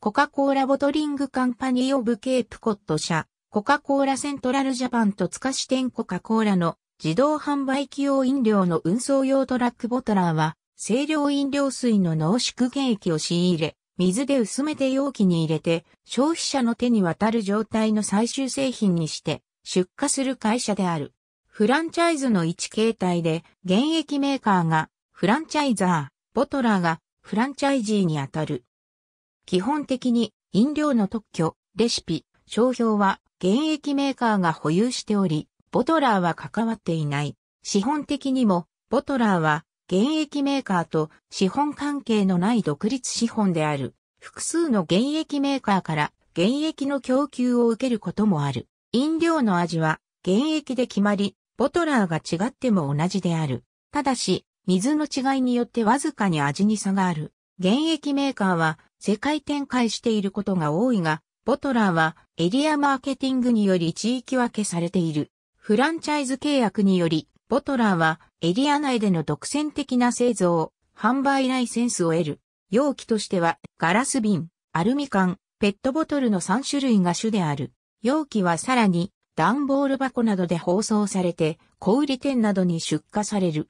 コカ・コーラボトリングカンパニーオブケープコット社、コカ・コーラセントラルジャパンと塚支店コカ・コーラの自動販売機用飲料の運送用トラックボトラーは、清涼飲料水の濃縮原液を仕入れ、水で薄めて容器に入れて、消費者の手に渡る状態の最終製品にして、出荷する会社である。フランチャイズの一形態で、現役メーカーが、フランチャイザー、ボトラーが、フランチャイジーにあたる。基本的に飲料の特許、レシピ、商標は現役メーカーが保有しており、ボトラーは関わっていない。資本的にも、ボトラーは現役メーカーと資本関係のない独立資本である。複数の現役メーカーから現役の供給を受けることもある。飲料の味は現役で決まり、ボトラーが違っても同じである。ただし、水の違いによってわずかに味に差がある。現役メーカーは世界展開していることが多いが、ボトラーはエリアマーケティングにより地域分けされている。フランチャイズ契約により、ボトラーはエリア内での独占的な製造、販売ライセンスを得る。容器としてはガラス瓶、アルミ缶、ペットボトルの3種類が主である。容器はさらに段ボール箱などで包装されて小売店などに出荷される。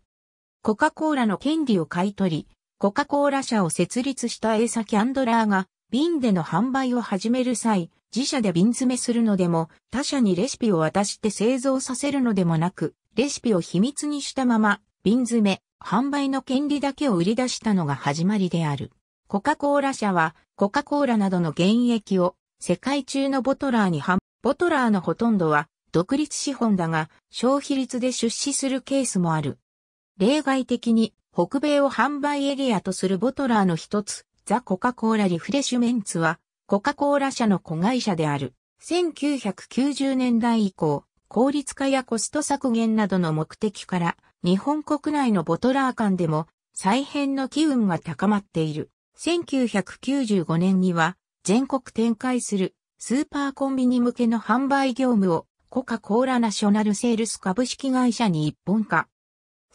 コカ・コーラの権利を買い取り、コカ・コーラ社を設立したエーサ・キャンドラーが瓶での販売を始める際、自社で瓶詰めするのでも、他社にレシピを渡して製造させるのでもなく、レシピを秘密にしたまま、瓶詰め、販売の権利だけを売り出したのが始まりである。コカ・コーラ社は、コカ・コーラなどの原液を、世界中のボトラーに販、ボトラーのほとんどは、独立資本だが、消費率で出資するケースもある。例外的に、北米を販売エリアとするボトラーの一つ、ザ・コカ・コーラ・リフレッシュメンツは、コカ・コーラ社の子会社である。1990年代以降、効率化やコスト削減などの目的から、日本国内のボトラー間でも、再編の機運が高まっている。1995年には、全国展開するスーパーコンビニ向けの販売業務をコカ・コーラナショナルセールス株式会社に一本化。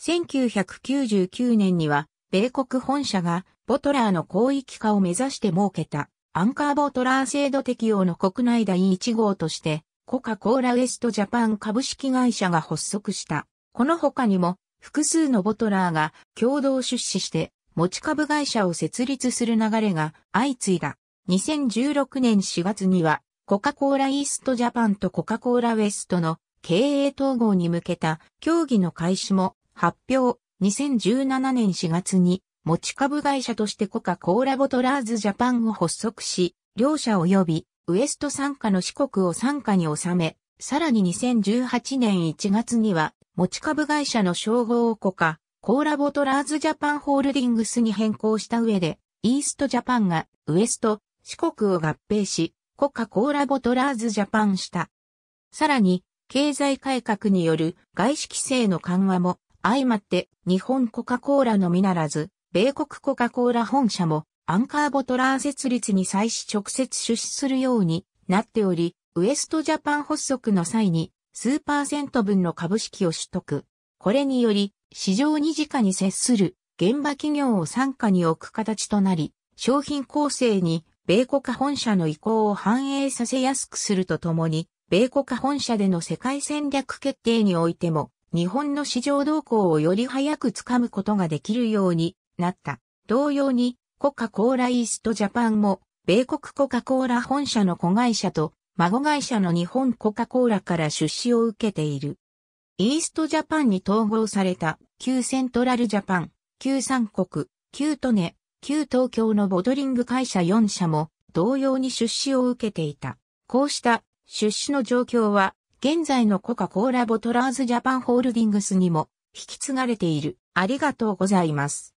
1999年には、米国本社が、ボトラーの広域化を目指して設けた、アンカーボトラー制度適用の国内第1号として、コカ・コーラウエストジャパン株式会社が発足した。この他にも、複数のボトラーが共同出資して、持ち株会社を設立する流れが相次いだ。2016年4月には、コカ・コーライーストジャパンとコカ・コーラウエストの経営統合に向けた協議の開始も発表、2017年4月に持ち株会社としてコカ・コーラボトラーズジャパンを発足し、両社及びウエスト参加の四国を参加に収め、さらに2018年1月には持ち株会社の称号をコカ・コーラボトラーズジャパンホールディングスに変更した上で、イーストジャパンがウエスト、四国を合併し、コカ・コーラボトラーズジャパンした。さらに、経済改革による外資規制の緩和も相まって日本コカ・コーラのみならず、米国コカ・コーラ本社もアンカーボトラー設立に際し直接出資するようになっており、ウエストジャパン発足の際に数パーセント分の株式を取得。これにより、市場に直に接する現場企業を傘下に置く形となり、商品構成に米国本社の意向を反映させやすくするとともに、米国本社での世界戦略決定においても、日本の市場動向をより早くつかむことができるようになった。同様に、コカ・コーライーストジャパンも、米国コカ・コーラ本社の子会社と、孫会社の日本コカ・コーラから出資を受けている。イーストジャパンに統合された、旧セントラルジャパン、旧三国、旧トネ、旧東京のボドリング会社4社も、同様に出資を受けていた。こうした出資の状況は、現在のコカ・コーラボトラーズジャパンホールディングスにも引き継がれている。ありがとうございます。